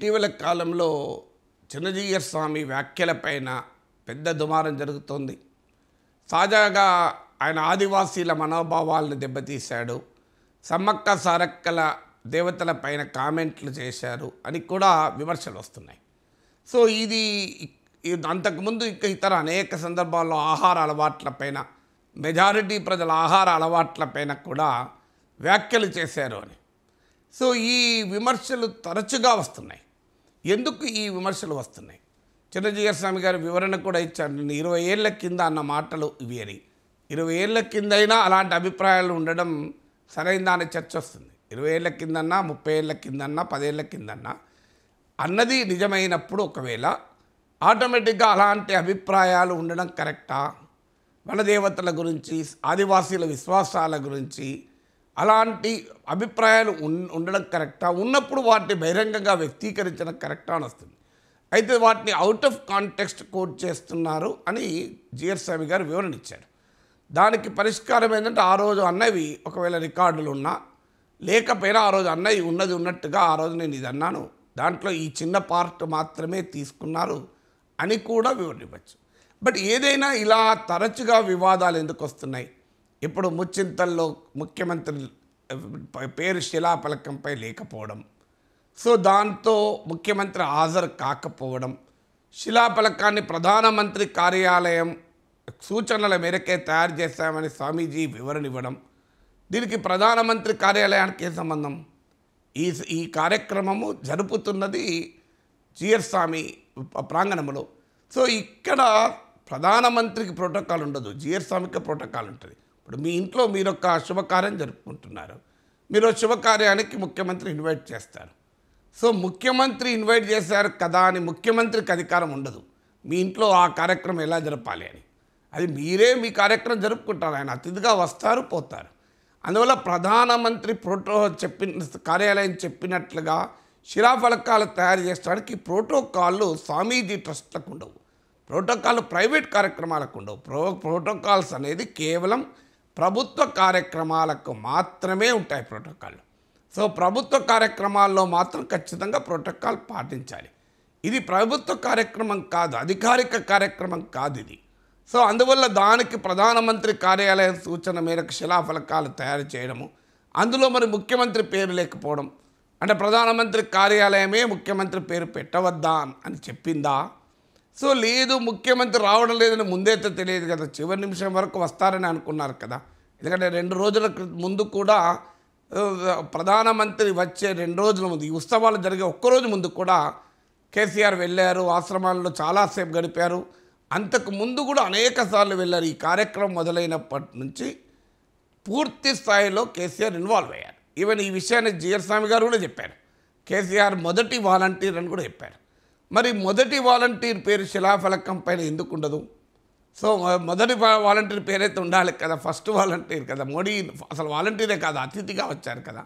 ఇటీవల కాలంలో చిన్నజీయ స్వామి వ్యాఖ్యలపైన పెద్ద దుమారం జరుగుతోంది తాజాగా ఆయన ఆదివాసీల మనోభావాలను దెబ్బతీశాడు సమ్మక్క సారక్కల దేవతల పైన కామెంట్లు చేశారు అని కూడా విమర్శలు వస్తున్నాయి సో ఇది అంతకుముందు ఇక ఇతర అనేక సందర్భాల్లో ఆహార అలవాట్లపైన మెజారిటీ ప్రజల ఆహార అలవాట్లపైన కూడా వ్యాఖ్యలు చేశారు అని సో ఈ విమర్శలు తరచుగా వస్తున్నాయి ఎందుకు ఈ విమర్శలు వస్తున్నాయి చిరంజీవి స్వామి గారి వివరణ కూడా ఇచ్చారు నేను ఇరవై ఏళ్ళ కింద అన్న మాటలు ఇవి అని ఇరవై ఏళ్ళ కిందైనా అలాంటి అభిప్రాయాలు ఉండడం సరైందా అనే చర్చ వస్తుంది ఇరవై ఏళ్ళ కిందన్నా ముప్పై ఏళ్ళ కిందన్నా పదేళ్ల కిందన్నా అన్నది నిజమైనప్పుడు ఒకవేళ ఆటోమేటిక్గా అలాంటి అభిప్రాయాలు ఉండడం కరెక్టా వనదేవతల గురించి ఆదివాసీల విశ్వాసాల గురించి అలాంటి అభిప్రాయాలు ఉండడం కరెక్టా ఉన్నప్పుడు వాటిని బహిరంగంగా వ్యక్తీకరించడం కరెక్టా అని వస్తుంది అయితే వాటిని అవుట్ ఆఫ్ కాంటెక్స్ట్ కోట్ చేస్తున్నారు అని జిఆర్ స్వామి గారు వివరణ ఇచ్చారు దానికి పరిష్కారం ఏంటంటే ఆ రోజు అన్నవి ఒకవేళ రికార్డులు ఉన్నా లేకపోయినా ఆ రోజు అన్నవి ఉన్నది ఉన్నట్టుగా ఆ రోజు నేను ఇది అన్నాను దాంట్లో ఈ చిన్న పార్ట్ మాత్రమే తీసుకున్నారు అని కూడా వివరణ ఇవ్వచ్చు బట్ ఏదైనా ఇలా తరచుగా వివాదాలు ఎందుకు వస్తున్నాయి ఇప్పుడు ముచ్చింతల్లో ముఖ్యమంత్రి పేరు శిలాఫలకంపై లేకపోవడం సో దాంతో ముఖ్యమంత్రి హాజరు కాకపోవడం శిలాఫలకాన్ని ప్రధానమంత్రి కార్యాలయం సూచనల మేరకే తయారు చేశామని స్వామీజీ వివరణ ఇవ్వడం దీనికి ప్రధానమంత్రి కార్యాలయానికి ఏ సంబంధం ఈ ఈ కార్యక్రమము జరుపుతున్నది జిఎస్ స్వామి ప్రాంగణంలో సో ఇక్కడ ప్రధానమంత్రికి ప్రోటోకాల్ ఉండదు జిఎస్ స్వామికి ప్రోటోకాల్ ఉంటుంది ఇప్పుడు మీ ఇంట్లో మీరు ఒక శుభకార్యం జరుపుకుంటున్నారు మీరు శుభకార్యానికి ముఖ్యమంత్రి ఇన్వైట్ చేస్తారు సో ముఖ్యమంత్రి ఇన్వైట్ చేశారు కదా అని ముఖ్యమంత్రికి అధికారం ఉండదు మీ ఇంట్లో ఆ కార్యక్రమం ఎలా జరపాలి అని అది మీరే మీ కార్యక్రమం జరుపుకుంటారు ఆయన అతిథిగా వస్తారు పోతారు అందువల్ల ప్రధానమంత్రి ప్రోటో చెప్పిన కార్యాలయం చెప్పినట్లుగా శిలాఫలకాలు తయారు చేసడానికి ప్రోటోకాళ్ళు స్వామీజీ ట్రస్ట్లకు ఉండవు ప్రోటోకాల్ ప్రైవేట్ కార్యక్రమాలకు ఉండవు ప్రో ప్రోటోకాల్స్ అనేది కేవలం ప్రభుత్వ కార్యక్రమాలకు మాత్రమే ఉంటాయి ప్రోటోకాళ్ళు సో ప్రభుత్వ కార్యక్రమాల్లో మాత్రం ఖచ్చితంగా ప్రోటోకాల్ పాటించాలి ఇది ప్రభుత్వ కార్యక్రమం కాదు అధికారిక కార్యక్రమం కాదు ఇది సో అందువల్ల దానికి ప్రధానమంత్రి కార్యాలయం సూచన మేరకు శిలాఫలకాలు తయారు చేయడము అందులో మరి ముఖ్యమంత్రి పేరు లేకపోవడం అంటే ప్రధానమంత్రి కార్యాలయమే ముఖ్యమంత్రి పేరు పెట్టవద్దా అని చెప్పిందా సో లేదు ముఖ్యమంత్రి రావడం లేదని ముందైతే తెలియదు కదా చివరి నిమిషం వరకు వస్తారని అనుకున్నారు కదా ఎందుకంటే రెండు రోజుల ముందు కూడా ప్రధానమంత్రి వచ్చే రెండు రోజుల ముందు ఈ ఉత్సవాలు జరిగే ఒక్కరోజు ముందు కూడా కేసీఆర్ వెళ్ళారు ఆశ్రమాల్లో చాలాసేపు గడిపారు అంతకు ముందు కూడా అనేక సార్లు వెళ్ళారు ఈ కార్యక్రమం మొదలైనప్పటి నుంచి పూర్తి స్థాయిలో కేసీఆర్ ఇన్వాల్వ్ అయ్యారు ఈవెన్ ఈ విషయాన్ని జిఆర్ స్వామి గారు కూడా చెప్పారు కేసీఆర్ మొదటి వాలంటీర్ అని కూడా చెప్పారు మరి మొదటి వాలంటీర్ పేరు శిలాఫలకం పైన ఎందుకు ఉండదు సో మొదటి వాలంటీర్ పేరైతే ఉండాలి కదా ఫస్ట్ వాలంటీర్ కదా మోడీ అసలు వాలంటీరే కాదు అతిథిగా వచ్చారు కదా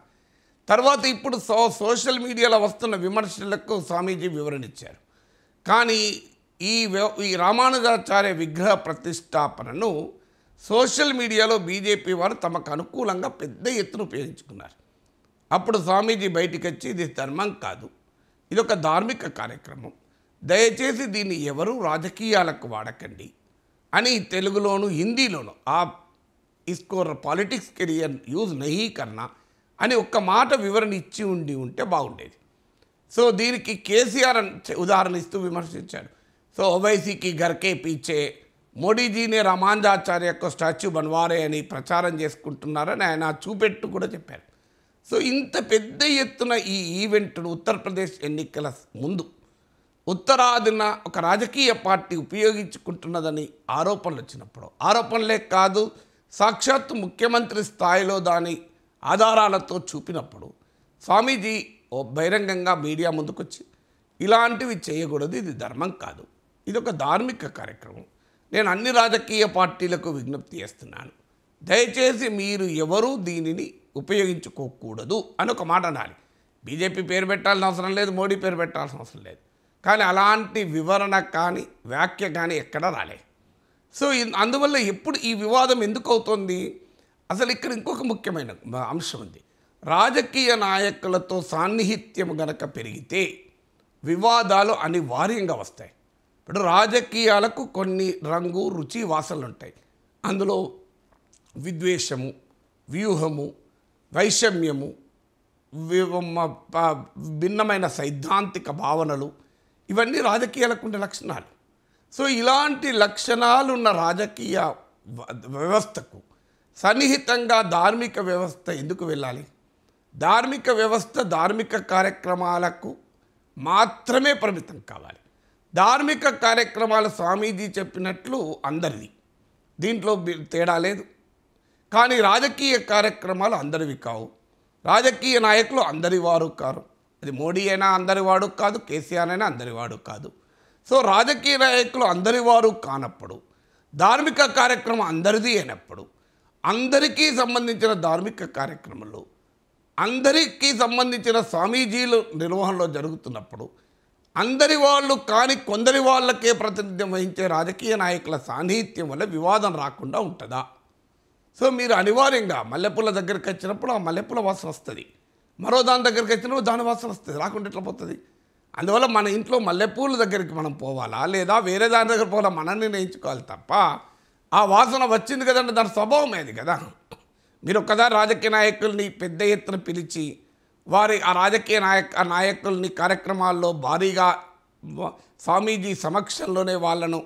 తర్వాత ఇప్పుడు సో సోషల్ మీడియాలో వస్తున్న విమర్శలకు స్వామీజీ వివరణ ఇచ్చారు కానీ ఈ ఈ రామానుజాచార్య విగ్రహ ప్రతిష్టాపనను సోషల్ మీడియాలో బీజేపీ వారు తమకు అనుకూలంగా పెద్ద ఎత్తున ఉపయోగించుకున్నారు అప్పుడు స్వామీజీ బయటికి వచ్చి ఇది ధర్మం కాదు ఇది ఒక ధార్మిక కార్యక్రమం దయచేసి దీన్ని ఎవరు రాజకీయాలకు వాడకండి అని తెలుగులోను హిందీలోను ఆ ఇస్కోర్ పాలిటిక్స్ కెరియర్ యూజ్ నహీ కన్నా అని ఒక్క మాట వివరణ ఇచ్చి ఉండి ఉంటే బాగుండేది సో దీనికి కేసీఆర్ ఉదాహరణ ఇస్తూ విమర్శించాడు సో ఓవైసీకి గర్కే పీచే మోడీజీనే రామాంజాచార్య యొక్క స్టాచ్యూ బన్వారే అని ప్రచారం చేసుకుంటున్నారని ఆయన చూపెట్టు కూడా చెప్పారు సో ఇంత పెద్ద ఎత్తున ఈ ఈవెంట్ను ఉత్తరప్రదేశ్ ఎన్నికల ముందు ఉత్తరాదిన ఒక రాజకీయ పార్టీ ఉపయోగించుకుంటున్నదని ఆరోపణలు వచ్చినప్పుడు ఆరోపణలే కాదు సాక్షాత్ ముఖ్యమంత్రి స్థాయిలో దాని ఆధారాలతో చూపినప్పుడు స్వామీజీ ఓ బహిరంగంగా మీడియా ముందుకొచ్చి ఇలాంటివి చేయకూడదు ఇది ధర్మం కాదు ఇది ఒక ధార్మిక కార్యక్రమం నేను అన్ని రాజకీయ పార్టీలకు విజ్ఞప్తి చేస్తున్నాను దయచేసి మీరు ఎవరూ దీనిని ఉపయోగించుకోకూడదు అని ఒక మాట అనాలి బీజేపీ పేరు పెట్టాల్సిన అవసరం లేదు మోడీ పేరు పెట్టాల్సిన అవసరం లేదు కానీ అలాంటి వివరణ కానీ వ్యాఖ్య కానీ ఎక్కడా రాలే సో అందువల్ల ఎప్పుడు ఈ వివాదం ఎందుకు అవుతుంది అసలు ఇక్కడ ఇంకొక ముఖ్యమైన అంశం ఉంది రాజకీయ నాయకులతో సాన్నిహిత్యం గనక పెరిగితే వివాదాలు అనివార్యంగా వస్తాయి ఇప్పుడు రాజకీయాలకు కొన్ని రంగు రుచి వాసనలు ఉంటాయి అందులో విద్వేషము వ్యూహము వైషమ్యము భిన్నమైన సైద్ధాంతిక భావనలు ఇవన్నీ రాజకీయాలకు ఉండే లక్షణాలు సో ఇలాంటి లక్షణాలున్న రాజకీయ వ్యవస్థకు సన్నిహితంగా ధార్మిక వ్యవస్థ ఎందుకు వెళ్ళాలి ధార్మిక వ్యవస్థ ధార్మిక కార్యక్రమాలకు మాత్రమే పరిమితం కావాలి ధార్మిక కార్యక్రమాలు స్వామీజీ చెప్పినట్లు అందరిది దీంట్లో తేడా లేదు కానీ రాజకీయ కార్యక్రమాలు అందరివి కావు రాజకీయ నాయకులు అందరి వారు కారు అది మోడీ అయినా అందరి వాడు కాదు కేసీఆర్ అయినా అందరి వాడు కాదు సో రాజకీయ నాయకులు అందరి వారు కానప్పుడు ధార్మిక కార్యక్రమం అందరిది అయినప్పుడు అందరికీ సంబంధించిన ధార్మిక కార్యక్రమాలు అందరికీ సంబంధించిన స్వామీజీలు నిర్వహణలో జరుగుతున్నప్పుడు అందరి వాళ్ళు కానీ కొందరి వాళ్ళకే ప్రాతినిధ్యం వహించే రాజకీయ నాయకుల సాన్నిహిత్యం వల్ల వివాదం రాకుండా ఉంటుందా సో మీరు అనివార్యంగా మల్లెపూల దగ్గరికి వచ్చినప్పుడు ఆ మల్లెపూల వాసన వస్తుంది మరో దాని దగ్గరికి వచ్చినప్పుడు దాని వాసన వస్తుంది రాకుండా ఎట్లా పోతుంది అందువల్ల మన ఇంట్లో మల్లెపూల దగ్గరికి మనం పోవాలా లేదా వేరే దాని దగ్గర పోవాలా మనం నిర్ణయించుకోవాలి తప్ప ఆ వాసన వచ్చింది కదంటే దాని స్వభావం అది కదా మీరు ఒక్కసారి రాజకీయ నాయకుల్ని పెద్ద ఎత్తున పిలిచి వారి ఆ రాజకీయ నాయక నాయకుల్ని కార్యక్రమాల్లో భారీగా స్వామీజీ సమక్షంలోనే వాళ్ళను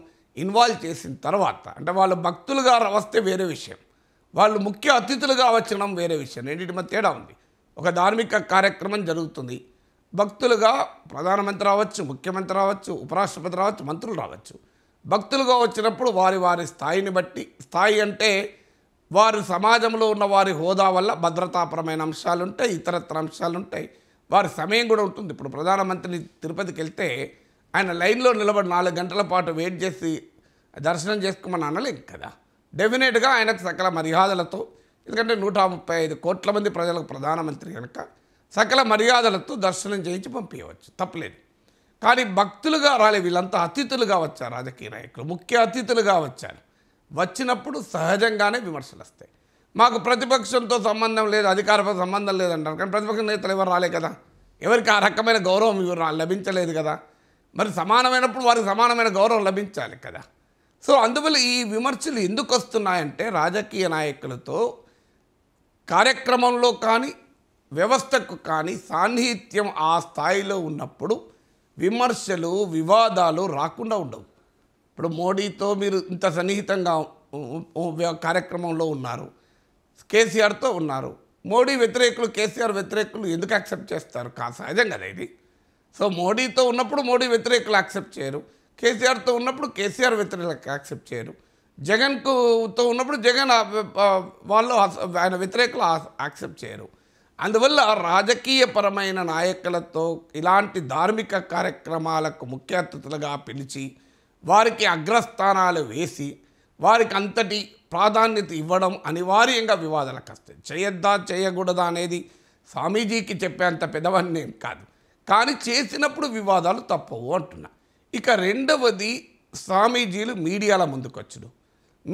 ఇన్వాల్వ్ చేసిన తర్వాత అంటే వాళ్ళు భక్తులుగా వస్తే వేరే విషయం వాళ్ళు ముఖ్య అతిథులుగా వచ్చడం వేరే విషయం రెండింటి మధ్య తేడా ఉంది ఒక ధార్మిక కార్యక్రమం జరుగుతుంది భక్తులుగా ప్రధానమంత్రి రావచ్చు ముఖ్యమంత్రి రావచ్చు ఉపరాష్ట్రపతి రావచ్చు మంత్రులు రావచ్చు భక్తులుగా వచ్చినప్పుడు వారి వారి స్థాయిని బట్టి స్థాయి అంటే వారు సమాజంలో ఉన్న వారి హోదా వల్ల భద్రతాపరమైన అంశాలు ఉంటాయి ఇతరత్ర అంశాలు ఉంటాయి వారి సమయం కూడా ఉంటుంది ఇప్పుడు ప్రధానమంత్రిని తిరుపతికి వెళ్తే ఆయన లైన్లో నిలబడి నాలుగు గంటల పాటు వెయిట్ చేసి దర్శనం చేసుకోమని అనలేం కదా డెఫినెట్గా ఆయనకు సకల మర్యాదలతో ఎందుకంటే నూట ముప్పై ఐదు కోట్ల మంది ప్రజలకు ప్రధానమంత్రి కనుక సకల మర్యాదలతో దర్శనం చేయించి పంపించవచ్చు తప్పలేదు కానీ భక్తులుగా రాలే వీళ్ళంతా అతిథులుగా వచ్చారు రాజకీయ నాయకులు ముఖ్య అతిథులుగా వచ్చారు వచ్చినప్పుడు సహజంగానే విమర్శలు వస్తాయి మాకు ప్రతిపక్షంతో సంబంధం లేదు అధికారపై సంబంధం లేదంటారు కానీ ప్రతిపక్ష నేతలు ఎవరు రాలే కదా ఎవరికి ఆ రకమైన గౌరవం లభించలేదు కదా మరి సమానమైనప్పుడు వారికి సమానమైన గౌరవం లభించాలి కదా సో అందువల్ల ఈ విమర్శలు ఎందుకు వస్తున్నాయంటే రాజకీయ నాయకులతో కార్యక్రమంలో కానీ వ్యవస్థకు కానీ సాన్నిహిత్యం ఆ స్థాయిలో ఉన్నప్పుడు విమర్శలు వివాదాలు రాకుండా ఉండవు ఇప్పుడు మోడీతో మీరు ఇంత సన్నిహితంగా కార్యక్రమంలో ఉన్నారు కేసీఆర్తో ఉన్నారు మోడీ వ్యతిరేకులు కేసీఆర్ వ్యతిరేకులు ఎందుకు యాక్సెప్ట్ చేస్తారు కా సహజంగా కదా సో మోడీతో ఉన్నప్పుడు మోడీ వ్యతిరేకులు యాక్సెప్ట్ చేయరు కేసీఆర్తో ఉన్నప్పుడు కేసీఆర్ వ్యతిరేక యాక్సెప్ట్ చేయరు జగన్కుతో ఉన్నప్పుడు జగన్ వాళ్ళు ఆయన వ్యతిరేకులు యాక్సెప్ట్ చేయరు అందువల్ల రాజకీయపరమైన నాయకులతో ఇలాంటి ధార్మిక కార్యక్రమాలకు ముఖ్య అతిథులుగా పిలిచి వారికి అగ్రస్థానాలు వేసి వారికి అంతటి ప్రాధాన్యత ఇవ్వడం అనివార్యంగా వివాదాలకు వస్తాయి చేయొద్దా చేయకూడదా అనేది స్వామీజీకి చెప్పేంత పెద్దవన్నీ కాదు కానీ చేసినప్పుడు వివాదాలు తప్పవు అంటున్నా ఇక రెండవది స్వామీజీలు మీడియాల ముందుకొచ్చుడు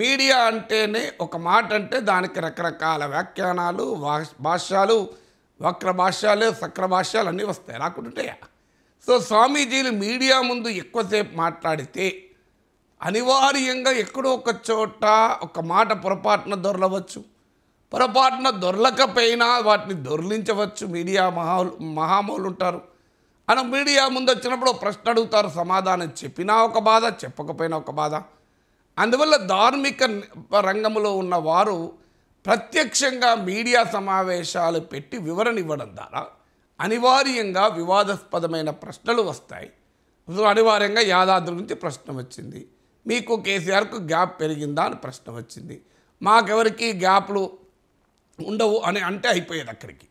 మీడియా అంటేనే ఒక మాట అంటే దానికి రకరకాల వ్యాఖ్యానాలు భాష్యాలు వక్ర భాష్యాలు సక్ర భాష్యాలు అన్నీ వస్తాయి రాకుంటుంటాయా సో స్వామీజీలు మీడియా ముందు ఎక్కువసేపు మాట్లాడితే అనివార్యంగా ఎక్కడో ఒక చోట ఒక మాట పొరపాటున దొరలవచ్చు పొరపాటున దొరలకపోయినా వాటిని దొర్లించవచ్చు మీడియా మహా మహామౌలు ఉంటారు అని మీడియా ముందు వచ్చినప్పుడు ప్రశ్న అడుగుతారు సమాధానం చెప్పినా ఒక బాధ చెప్పకపోయినా ఒక బాధ అందువల్ల ధార్మిక రంగంలో ఉన్న వారు ప్రత్యక్షంగా మీడియా సమావేశాలు పెట్టి వివరణ ఇవ్వడం ద్వారా అనివార్యంగా వివాదాస్పదమైన ప్రశ్నలు వస్తాయి అనివార్యంగా యాదాద్రి నుంచి ప్రశ్న వచ్చింది మీకు కేసీఆర్కు గ్యాప్ పెరిగిందా అని ప్రశ్న వచ్చింది మాకెవరికి గ్యాప్లు ఉండవు అని అంటే అయిపోయేది అక్కడికి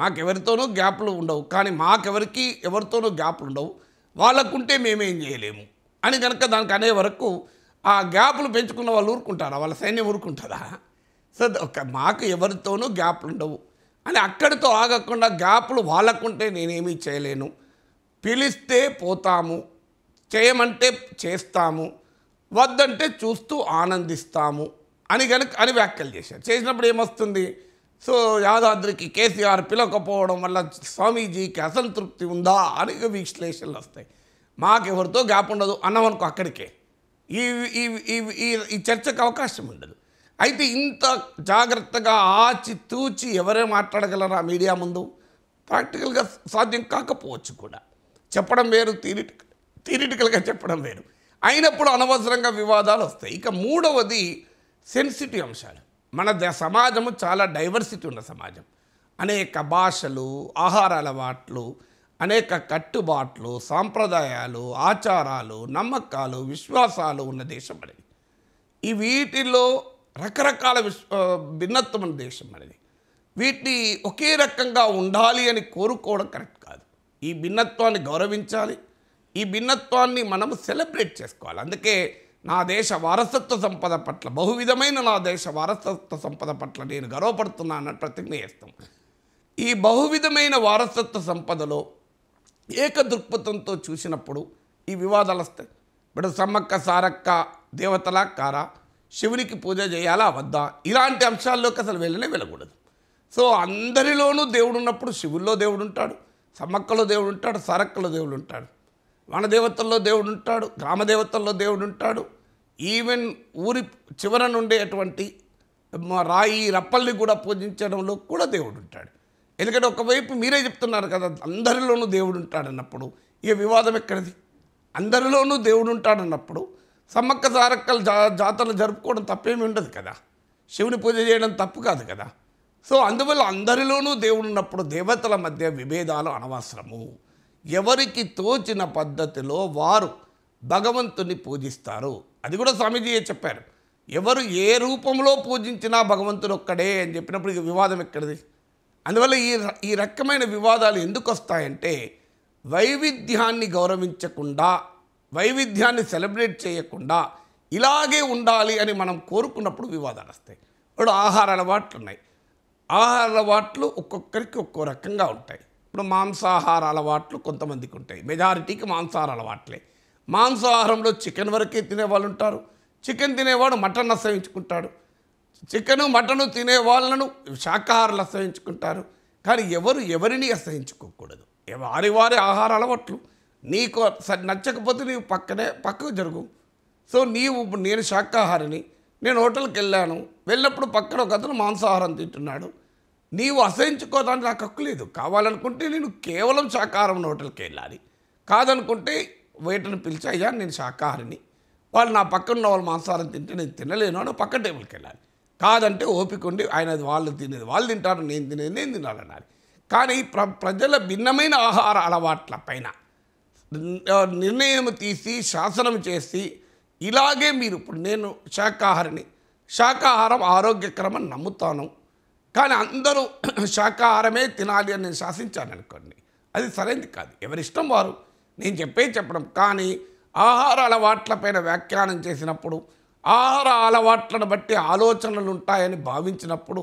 మాకెవరితోనూ గ్యాప్లు ఉండవు కానీ మాకెవరికి ఎవరితోనూ గ్యాప్లు ఉండవు వాళ్ళకుంటే మేమేం చేయలేము అని కనుక దానికి అనే వరకు ఆ గ్యాప్లు పెంచుకున్న వాళ్ళు ఊరుకుంటారా వాళ్ళ సైన్యం ఊరుకుంటారా సరే ఒక మాకు ఎవరితోనూ గ్యాప్లు ఉండవు అని అక్కడితో ఆగకుండా గ్యాప్లు వాళ్ళకుంటే నేనేమీ చేయలేను పిలిస్తే పోతాము చేయమంటే చేస్తాము వద్దంటే చూస్తూ ఆనందిస్తాము అని కనుక అని వ్యాఖ్యలు చేశారు చేసినప్పుడు ఏమొస్తుంది సో యాదాద్రికి కేసీఆర్ పిలకపోవడం వల్ల స్వామీజీకి అసంతృప్తి ఉందా అని విశ్లేషణలు వస్తాయి మాకెవరితో గ్యాప్ ఉండదు అన్నమనుకో అక్కడికే ఈ ఈ చర్చకు అవకాశం ఉండదు అయితే ఇంత జాగ్రత్తగా ఆచి తూచి ఎవరే మాట్లాడగలరా మీడియా ముందు ప్రాక్టికల్గా సాధ్యం కాకపోవచ్చు కూడా చెప్పడం వేరు థిరిటి థిరిటికల్గా చెప్పడం వేరు అయినప్పుడు అనవసరంగా వివాదాలు వస్తాయి ఇక మూడవది సెన్సిటివ్ అంశాలు మన సమాజము చాలా డైవర్సిటీ ఉన్న సమాజం అనేక భాషలు ఆహార అలవాట్లు అనేక కట్టుబాట్లు సాంప్రదాయాలు ఆచారాలు నమ్మకాలు విశ్వాసాలు ఉన్న దేశం అనేది ఈ వీటిలో రకరకాల విశ్వ భిన్నత్వం ఉన్న దేశం అనేది వీటిని ఒకే రకంగా ఉండాలి అని కోరుకోవడం కరెక్ట్ కాదు ఈ భిన్నత్వాన్ని గౌరవించాలి ఈ భిన్నత్వాన్ని మనం సెలబ్రేట్ చేసుకోవాలి అందుకే నా దేశ వారసత్వ సంపద పట్ల బహువిధమైన నా దేశ వారసత్వ సంపద పట్ల నేను గర్వపడుతున్నా అన్న ప్రతిజ్ఞ చేస్తాం ఈ బహువిధమైన వారసత్వ సంపదలో ఏక దృక్పథంతో చూసినప్పుడు ఈ వివాదాలు వస్తాయి ఇప్పుడు సమ్మక్క సారక్క దేవతల కారా శివునికి పూజ చేయాలా వద్దా ఇలాంటి అంశాల్లోకి అసలు వెళ్ళనే వెళ్ళకూడదు సో అందరిలోనూ దేవుడు ఉన్నప్పుడు శివుల్లో దేవుడు ఉంటాడు సమ్మక్కలో దేవుడు ఉంటాడు సారక్కలో దేవుడు ఉంటాడు వనదేవతల్లో దేవుడు ఉంటాడు గ్రామదేవతల్లో దేవుడు ఉంటాడు ఈవెన్ ఊరి చివర నుండేటువంటి రాయి రప్పల్ని కూడా పూజించడంలో కూడా దేవుడు ఉంటాడు ఎందుకంటే ఒకవైపు మీరే చెప్తున్నారు కదా అందరిలోనూ దేవుడు ఉంటాడన్నప్పుడు ఇక వివాదం ఎక్కడిది అందరిలోనూ దేవుడు ఉంటాడన్నప్పుడు సమ్మక్క సారక్కల జా జాతరలు జరుపుకోవడం తప్పేమి ఉండదు కదా శివుని పూజ చేయడం తప్పు కాదు కదా సో అందువల్ల అందరిలోనూ దేవుడు ఉన్నప్పుడు దేవతల మధ్య విభేదాలు అనవసరము ఎవరికి తోచిన పద్ధతిలో వారు భగవంతుని పూజిస్తారు అది కూడా స్వామీజీయే చెప్పారు ఎవరు ఏ రూపంలో పూజించినా భగవంతుడు ఒక్కడే అని చెప్పినప్పుడు వివాదం ఎక్కడిది అందువల్ల ఈ ఈ రకమైన వివాదాలు ఎందుకు వస్తాయంటే వైవిధ్యాన్ని గౌరవించకుండా వైవిధ్యాన్ని సెలబ్రేట్ చేయకుండా ఇలాగే ఉండాలి అని మనం కోరుకున్నప్పుడు వివాదాలు వస్తాయి ఇప్పుడు ఆహార అలవాట్లు ఉన్నాయి ఆహార అలవాట్లు ఒక్కొక్కరికి ఒక్కో రకంగా ఉంటాయి ఇప్పుడు మాంసాహార అలవాట్లు కొంతమందికి ఉంటాయి మెజారిటీకి మాంసాహార అలవాట్లే మాంసాహారంలో చికెన్ వరకే తినేవాళ్ళు ఉంటారు చికెన్ తినేవాడు మటన్ అసహించుకుంటాడు చికెను మటను తినే వాళ్ళను శాకాహారులు అసహించుకుంటారు కానీ ఎవరు ఎవరిని అసహించుకోకూడదు వారి వారి ఆహార అలవాట్లు నీకు నచ్చకపోతే నీవు పక్కనే పక్కకు జరుగు సో నీవు నేను శాకాహారిని నేను హోటల్కి వెళ్ళాను వెళ్ళినప్పుడు పక్కన ఒక అతను మాంసాహారం తింటున్నాడు నీవు అసహించుకోవడానికి నాకు హక్కు లేదు కావాలనుకుంటే నేను కేవలం శాకాహారం హోటల్కి వెళ్ళాలి కాదనుకుంటే వేటను పిలిచి అయ్యా నేను శాకాహారిని వాళ్ళు నా పక్కన ఉన్న వాళ్ళు మాంసాహారం తింటే నేను తినలేను అని పక్క టేబుల్కి వెళ్ళాలి కాదంటే ఓపిక ఉండి ఆయనది వాళ్ళు తినేది వాళ్ళు తింటారు నేను తినేది నేను తినాలన్నారు కానీ ప్ర ప్రజల భిన్నమైన ఆహార అలవాట్ల పైన నిర్ణయం తీసి శాసనం చేసి ఇలాగే మీరు ఇప్పుడు నేను శాకాహారిని శాకాహారం ఆరోగ్యకరం అని నమ్ముతాను కానీ అందరూ శాకాహారమే తినాలి అని నేను శాసించాను అనుకోండి అది సరైనది కాదు ఎవరిష్టం వారు నేను చెప్పే చెప్పడం కానీ ఆహార అలవాట్లపైన వ్యాఖ్యానం చేసినప్పుడు ఆహార అలవాట్లను బట్టి ఆలోచనలు ఉంటాయని భావించినప్పుడు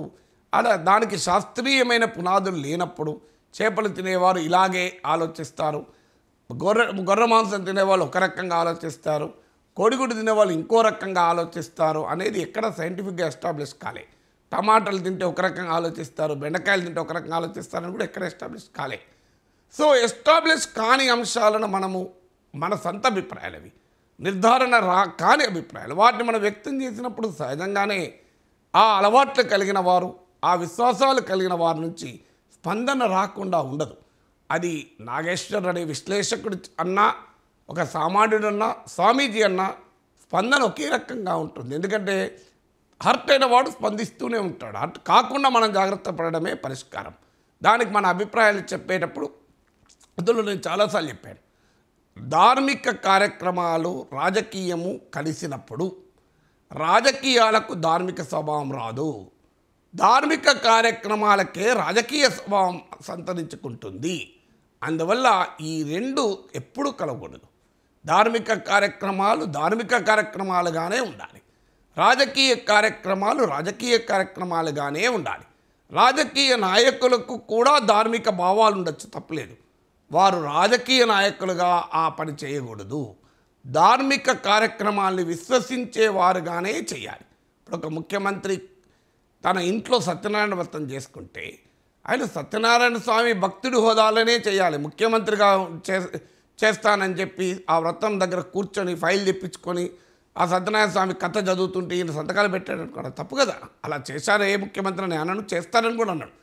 అలా దానికి శాస్త్రీయమైన పునాదులు లేనప్పుడు చేపలు తినేవారు ఇలాగే ఆలోచిస్తారు గొర్రె గొర్రె మాంసం తినేవాళ్ళు ఒక రకంగా ఆలోచిస్తారు కోడిగుడ్డు తినేవాళ్ళు ఇంకో రకంగా ఆలోచిస్తారు అనేది ఎక్కడ సైంటిఫిక్గా ఎస్టాబ్లిష్ కాలేదు టమాటాలు తింటే ఒక రకంగా ఆలోచిస్తారు బెండకాయలు తింటే ఒక రకంగా ఆలోచిస్తారని కూడా ఎక్కడ ఎస్టాబ్లిష్ కాలే సో ఎస్టాబ్లిష్ కాని అంశాలను మనము మన సొంత అభిప్రాయాలు అవి నిర్ధారణ రా కాని అభిప్రాయాలు వాటిని మనం వ్యక్తం చేసినప్పుడు సహజంగానే ఆ అలవాట్లు కలిగిన వారు ఆ విశ్వాసాలు కలిగిన వారి నుంచి స్పందన రాకుండా ఉండదు అది నాగేశ్వర్ అనే విశ్లేషకుడు అన్నా ఒక సామాన్యుడు అన్నా స్వామీజీ అన్నా స్పందన ఒకే రకంగా ఉంటుంది ఎందుకంటే హర్ట్ అయిన వాడు స్పందిస్తూనే ఉంటాడు హర్ట్ కాకుండా మనం జాగ్రత్త పడడమే పరిష్కారం దానికి మన అభిప్రాయాలు చెప్పేటప్పుడు అందులో నేను చాలాసార్లు చెప్పాను ధార్మిక కార్యక్రమాలు రాజకీయము కలిసినప్పుడు రాజకీయాలకు ధార్మిక స్వభావం రాదు ధార్మిక కార్యక్రమాలకే రాజకీయ స్వభావం సంతరించుకుంటుంది అందువల్ల ఈ రెండు ఎప్పుడూ కలగకూడదు ధార్మిక కార్యక్రమాలు ధార్మిక కార్యక్రమాలుగానే ఉండాలి రాజకీయ కార్యక్రమాలు రాజకీయ కార్యక్రమాలుగానే ఉండాలి రాజకీయ నాయకులకు కూడా ధార్మిక భావాలు ఉండొచ్చు తప్పలేదు వారు రాజకీయ నాయకులుగా ఆ పని చేయకూడదు ధార్మిక కార్యక్రమాల్ని విశ్వసించే వారుగానే చేయాలి ఇప్పుడు ఒక ముఖ్యమంత్రి తన ఇంట్లో సత్యనారాయణ వ్రతం చేసుకుంటే ఆయన సత్యనారాయణ స్వామి భక్తుడి హోదాలనే చేయాలి ముఖ్యమంత్రిగా చేస్తానని చెప్పి ఆ వ్రతం దగ్గర కూర్చొని ఫైల్ తెప్పించుకొని ఆ సత్యనారాయణ స్వామి కథ చదువుతుంటే ఈయన సంతకాలు పెట్టాడు అనుకున్నాడు తప్పు కదా అలా చేశారు ఏ ముఖ్యమంత్రి అని అనను చేస్తానని కూడా అన్నాడు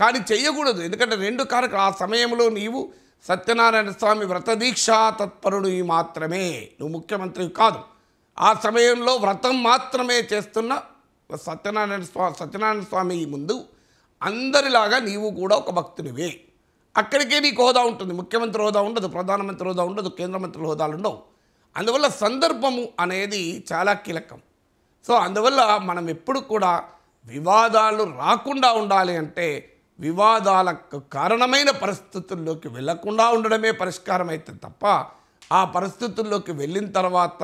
కానీ చేయకూడదు ఎందుకంటే రెండు కారకులు ఆ సమయంలో నీవు సత్యనారాయణ స్వామి వ్రతదీక్షా తత్పరుడు మాత్రమే నువ్వు ముఖ్యమంత్రి కాదు ఆ సమయంలో వ్రతం మాత్రమే చేస్తున్న సత్యనారాయణ స్వామి సత్యనారాయణ స్వామి ముందు అందరిలాగా నీవు కూడా ఒక భక్తునివే అక్కడికే నీకు హోదా ఉంటుంది ముఖ్యమంత్రి హోదా ఉండదు ప్రధానమంత్రి హోదా ఉండదు కేంద్ర మంత్రుల హోదాలు ఉండవు అందువల్ల సందర్భము అనేది చాలా కీలకం సో అందువల్ల మనం ఎప్పుడు కూడా వివాదాలు రాకుండా ఉండాలి అంటే వివాదాలకు కారణమైన పరిస్థితుల్లోకి వెళ్లకుండా ఉండడమే పరిష్కారం అయితే తప్ప ఆ పరిస్థితుల్లోకి వెళ్ళిన తర్వాత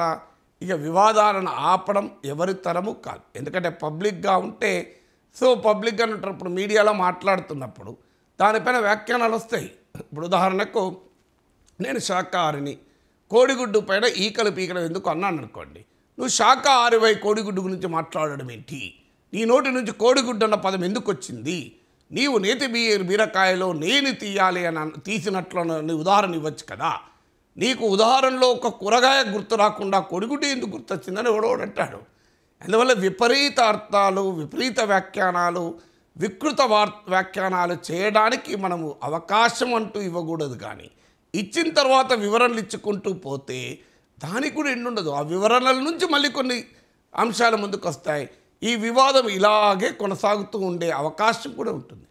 ఇక వివాదాలను ఆపడం ఎవరి తరము కాదు ఎందుకంటే పబ్లిక్గా ఉంటే సో పబ్లిక్గా ఉన్నప్పుడు మీడియాలో మాట్లాడుతున్నప్పుడు దానిపైన వ్యాఖ్యానాలు వస్తాయి ఇప్పుడు ఉదాహరణకు నేను శాకాహారిని కోడిగుడ్డు పైన ఈకలు పీకడం ఎందుకు అన్నాను అనుకోండి నువ్వు శాఖాహారివై కోడిగుడ్డు గురించి మాట్లాడడం ఏంటి నీ నోటి నుంచి కోడిగుడ్డు అన్న పదం ఎందుకు వచ్చింది నీవు నేతి బియ్య బీరకాయలో నేను తీయాలి అని తీసినట్లు ఉదాహరణ ఇవ్వచ్చు కదా నీకు ఉదాహరణలో ఒక కూరగాయ గుర్తు రాకుండా కొడుగుడ్డు ఎందుకు గుర్తొచ్చిందని ఎవడోడు అంటాడు అందువల్ల విపరీత అర్థాలు విపరీత వ్యాఖ్యానాలు వికృత వార్ వ్యాఖ్యానాలు చేయడానికి మనము అవకాశం అంటూ ఇవ్వకూడదు కానీ ఇచ్చిన తర్వాత వివరణలు ఇచ్చుకుంటూ పోతే దానికి కూడా ఎండు ఉండదు ఆ వివరణల నుంచి మళ్ళీ కొన్ని అంశాలు ముందుకు వస్తాయి ఈ వివాదం ఇలాగే కొనసాగుతూ ఉండే అవకాశం కూడా ఉంటుంది